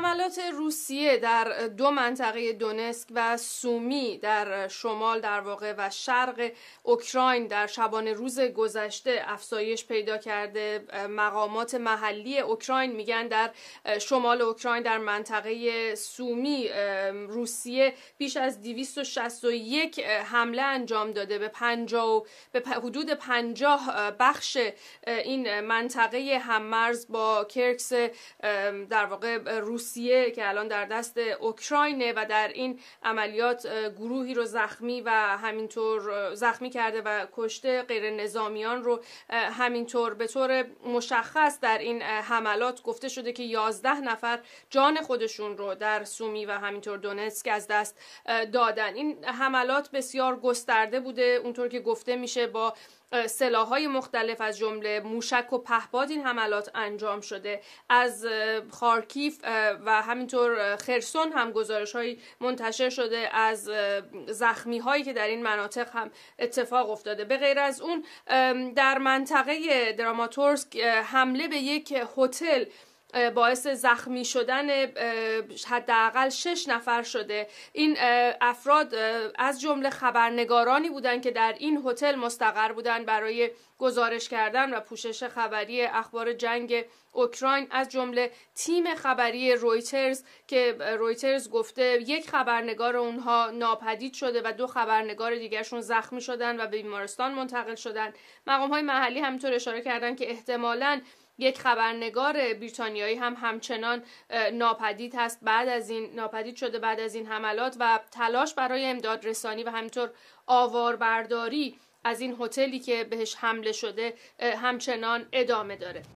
حملات روسیه در دو منطقه دونسک و سومی در شمال در واقع و شرق اوکراین در شبانه روز گذشته افزایش پیدا کرده مقامات محلی اوکراین میگن در شمال اوکراین در منطقه سومی روسیه بیش از 261 حمله انجام داده به به حدود 50 بخش این منطقه هممرز با کرکس در واقع روسیه روسیه که الان در دست اوکراینه و در این عملیات گروهی رو زخمی و همینطور زخمی کرده و کشته غیر نظامیان رو همینطور به طور مشخص در این حملات گفته شده که 11 نفر جان خودشون رو در سومی و همینطور دونسک از دست دادن این حملات بسیار گسترده بوده اونطور که گفته میشه با سلاحهای مختلف از جمله موشک و پهپاد این حملات انجام شده از خارکیف و همینطور خرسون هم گزارش منتشر شده از زخمی هایی که در این مناطق هم اتفاق افتاده به غیر از اون در منطقه دراماتورسک حمله به یک هتل باعث زخمی شدن حداقل شش نفر شده این افراد از جمله خبرنگارانی بودند که در این هتل مستقر بودند برای گزارش کردن و پوشش خبری اخبار جنگ اوکراین از جمله تیم خبری رویترز که رویترز گفته یک خبرنگار اونها ناپدید شده و دو خبرنگار دیگرشون زخمی شدن و به بیمارستان منتقل شدن مقام های محلی همینطور اشاره کردن که احتمالاً یک خبرنگار بریتانیایی هم همچنان ناپدید هست بعد از این ناپدید شده بعد از این حملات و تلاش برای امداد رسانی و همینطور آواربرداری از این هتلی که بهش حمله شده همچنان ادامه داره